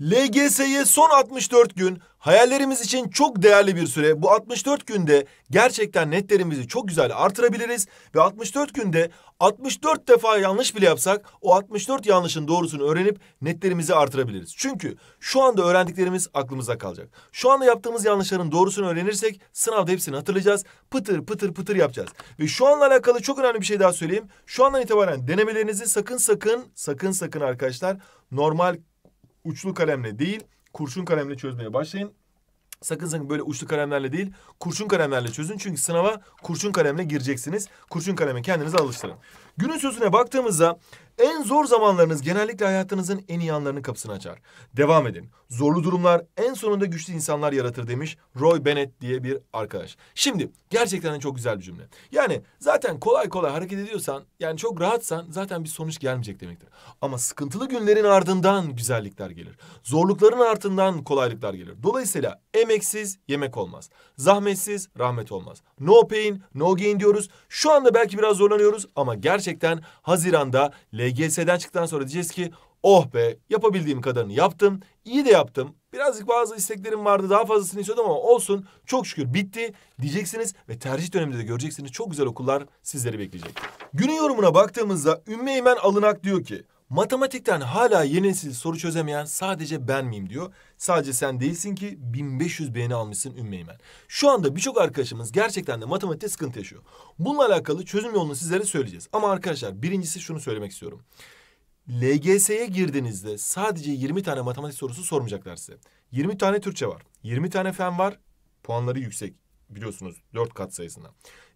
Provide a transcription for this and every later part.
LGS'ye son 64 gün hayallerimiz için çok değerli bir süre. Bu 64 günde gerçekten netlerimizi çok güzel artırabiliriz ve 64 günde 64 defa yanlış bile yapsak o 64 yanlışın doğrusunu öğrenip netlerimizi artırabiliriz. Çünkü şu anda öğrendiklerimiz aklımızda kalacak. Şu anda yaptığımız yanlışların doğrusunu öğrenirsek sınavda hepsini hatırlayacağız. Pıtır pıtır pıtır yapacağız. Ve şu anla alakalı çok önemli bir şey daha söyleyeyim. Şu andan itibaren denemelerinizi sakın sakın sakın sakın arkadaşlar normal uçlu kalemle değil kurşun kalemle çözmeye başlayın. Sakın sakın böyle uçlu kalemlerle değil, kurşun kalemlerle çözün. Çünkü sınava kurşun kalemle gireceksiniz. Kurşun kaleme kendinizi alıştırın. Günün sözüne baktığımızda en zor zamanlarınız genellikle hayatınızın en iyi anlarının kapısını açar. Devam edin. Zorlu durumlar en sonunda güçlü insanlar yaratır demiş Roy Bennett diye bir arkadaş. Şimdi gerçekten çok güzel bir cümle. Yani zaten kolay kolay hareket ediyorsan yani çok rahatsan zaten bir sonuç gelmeyecek demektir. Ama sıkıntılı günlerin ardından güzellikler gelir. Zorlukların ardından kolaylıklar gelir. Dolayısıyla emeksiz yemek olmaz. Zahmetsiz rahmet olmaz. No pain no gain diyoruz. Şu anda belki biraz zorlanıyoruz ama gerçekten Haziran'da LG LGS'den çıktıktan sonra diyeceğiz ki oh be yapabildiğim kadarını yaptım. İyi de yaptım. Birazcık bazı isteklerim vardı daha fazlasını istiyordum ama olsun çok şükür bitti diyeceksiniz ve tercih döneminde de göreceksiniz çok güzel okullar sizleri bekleyecek. Günün yorumuna baktığımızda Ümmü Eymen Alınak diyor ki Matematikten hala yenilsiz soru çözemeyen sadece ben miyim diyor. Sadece sen değilsin ki 1500 beğeni almışsın Ümmeymen. Şu anda birçok arkadaşımız gerçekten de matematikte sıkıntı yaşıyor. Bununla alakalı çözüm yolunu sizlere söyleyeceğiz. Ama arkadaşlar birincisi şunu söylemek istiyorum. LGS'ye girdiğinizde sadece 20 tane matematik sorusu sormayacaklar size. 20 tane Türkçe var. 20 tane fen var. Puanları yüksek biliyorsunuz 4 kat sayısına.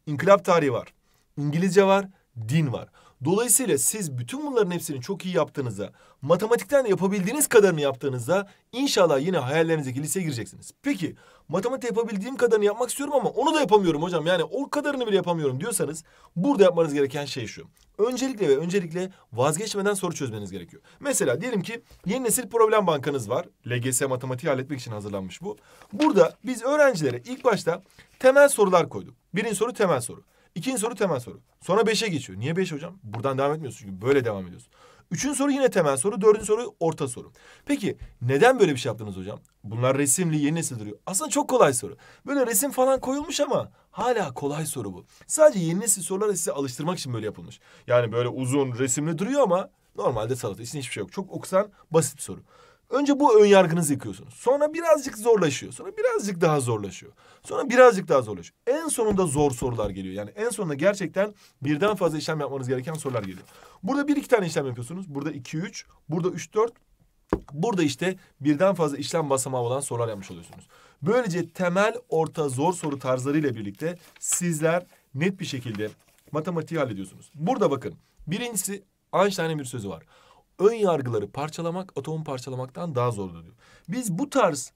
İnkılap tarihi var. İngilizce var. Din var. Dolayısıyla siz bütün bunların hepsini çok iyi yaptığınızda, matematikten de yapabildiğiniz kadarını yaptığınızda inşallah yine hayallerinizdeki liseye gireceksiniz. Peki matematik yapabildiğim kadarını yapmak istiyorum ama onu da yapamıyorum hocam. Yani o kadarını bile yapamıyorum diyorsanız burada yapmanız gereken şey şu. Öncelikle ve öncelikle vazgeçmeden soru çözmeniz gerekiyor. Mesela diyelim ki yeni nesil problem bankanız var. LGS matematiği halletmek için hazırlanmış bu. Burada biz öğrencilere ilk başta temel sorular koyduk. Birinci soru temel soru. İkinci soru temel soru. Sonra beşe geçiyor. Niye beş hocam? Buradan devam etmiyorsun çünkü böyle devam ediyorsun. Üçüncü soru yine temel soru. Dördüncü soru orta soru. Peki neden böyle bir şey yaptınız hocam? Bunlar resimli yeni nesil duruyor. Aslında çok kolay soru. Böyle resim falan koyulmuş ama hala kolay soru bu. Sadece yeni nesil soruları size alıştırmak için böyle yapılmış. Yani böyle uzun resimli duruyor ama normalde sanat için hiçbir şey yok. Çok okusan basit bir soru. Önce bu ön yargınızı yıkıyorsunuz. Sonra birazcık zorlaşıyor. Sonra birazcık daha zorlaşıyor. Sonra birazcık daha zorlaşıyor. En sonunda zor sorular geliyor. Yani en sonunda gerçekten birden fazla işlem yapmanız gereken sorular geliyor. Burada bir iki tane işlem yapıyorsunuz. Burada iki üç. Burada üç dört. Burada işte birden fazla işlem basamağı olan sorular yapmış oluyorsunuz. Böylece temel, orta, zor soru tarzlarıyla birlikte sizler net bir şekilde matematiği hallediyorsunuz. Burada bakın. Birincisi Einstein'ın bir sözü var ön yargıları parçalamak atomu parçalamaktan daha zordu diyor. Biz bu tarz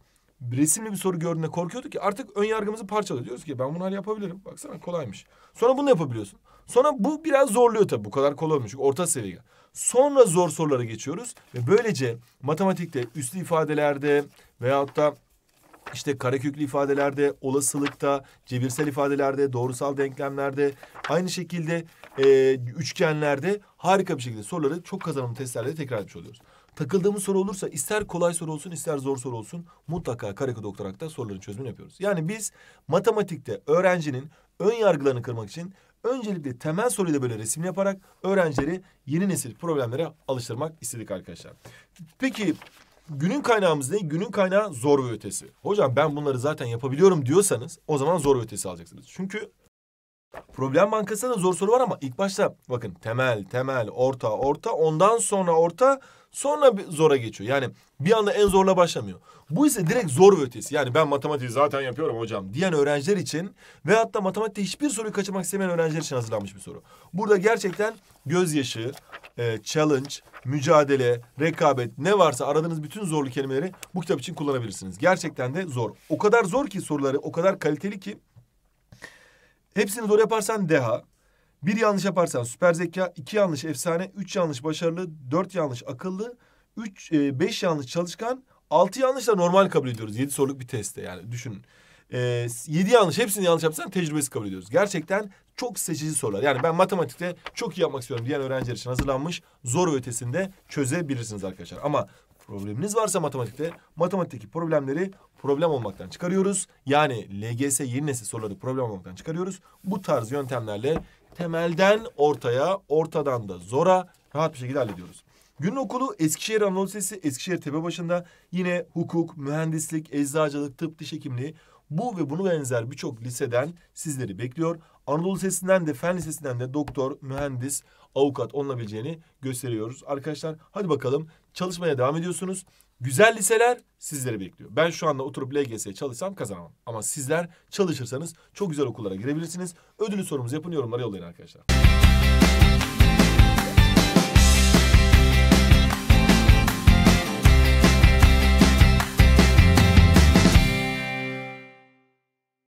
resimli bir soru gördüğünde korkuyorduk ki artık ön yargımızı parçalıyor. Diyoruz ki ben bunu hal yapabilirim. Baksana kolaymış. Sonra bunu yapabiliyorsun. Sonra bu biraz zorluyor tabii. Bu kadar kolay olmuş. orta seviye. Sonra zor sorulara geçiyoruz. Ve böylece matematikte üstlü ifadelerde veyahut da işte kareköklü ifadelerde, olasılıkta, cebirsel ifadelerde, doğrusal denklemlerde, aynı şekilde e, üçgenlerde harika bir şekilde soruları çok kazanımlı testlerde tekrar etmiş oluyoruz. Takıldığımız soru olursa ister kolay soru olsun ister zor soru olsun mutlaka karekök da soruların çözümünü yapıyoruz. Yani biz matematikte öğrencinin ön yargılarını kırmak için öncelikle temel soruyla böyle resim yaparak öğrencileri yeni nesil problemlere alıştırmak istedik arkadaşlar. Peki Günün kaynağımız ne? Günün kaynağı zor ve ötesi. Hocam ben bunları zaten yapabiliyorum diyorsanız o zaman zor ve ötesi alacaksınız. Çünkü Problem bankasında zor soru var ama ilk başta bakın temel, temel, orta, orta, ondan sonra orta, sonra zora geçiyor. Yani bir anda en zorla başlamıyor. Bu ise direkt zor ve ötesi. Yani ben matematiği zaten yapıyorum hocam diyen öğrenciler için ve hatta matematikte hiçbir soruyu kaçırmak istemeyen öğrenciler için hazırlanmış bir soru. Burada gerçekten gözyaşı, e, challenge, mücadele, rekabet ne varsa aradığınız bütün zorlu kelimeleri bu kitap için kullanabilirsiniz. Gerçekten de zor. O kadar zor ki soruları, o kadar kaliteli ki Hepsini doğru yaparsan deha. Bir yanlış yaparsan süper zeka, iki yanlış efsane, üç yanlış başarılı, dört yanlış akıllı, üç, e, beş yanlış çalışkan, altı yanlış da normal kabul ediyoruz. Yedi soruluk bir testte yani düşünün. E, yedi yanlış hepsini yanlış yaparsan tecrübesi kabul ediyoruz. Gerçekten çok seçici sorular. Yani ben matematikte çok iyi yapmak istiyorum diyen öğrenciler için hazırlanmış zor ötesinde çözebilirsiniz arkadaşlar. Ama probleminiz varsa matematikte matematikteki problemleri problem olmaktan çıkarıyoruz. Yani LGS yeni nesil soruları problem olmaktan çıkarıyoruz. Bu tarz yöntemlerle temelden ortaya, ortadan da zora rahat bir şekilde hallediyoruz. Günün okulu Eskişehir Anadolu Lisesi, Eskişehir Tepe başında yine hukuk, mühendislik, eczacılık, tıp, diş hekimliği bu ve bunu benzer birçok liseden sizleri bekliyor. Anadolu Lisesi'nden de Fen Lisesi'nden de doktor, mühendis, avukat olabileceğini gösteriyoruz. Arkadaşlar hadi bakalım çalışmaya devam ediyorsunuz. Güzel liseler sizleri bekliyor. Ben şu anda oturup LGS'ye çalışsam kazanamam. Ama sizler çalışırsanız çok güzel okullara girebilirsiniz. Ödülü sorumuzu yapın yorumlara yollayın arkadaşlar.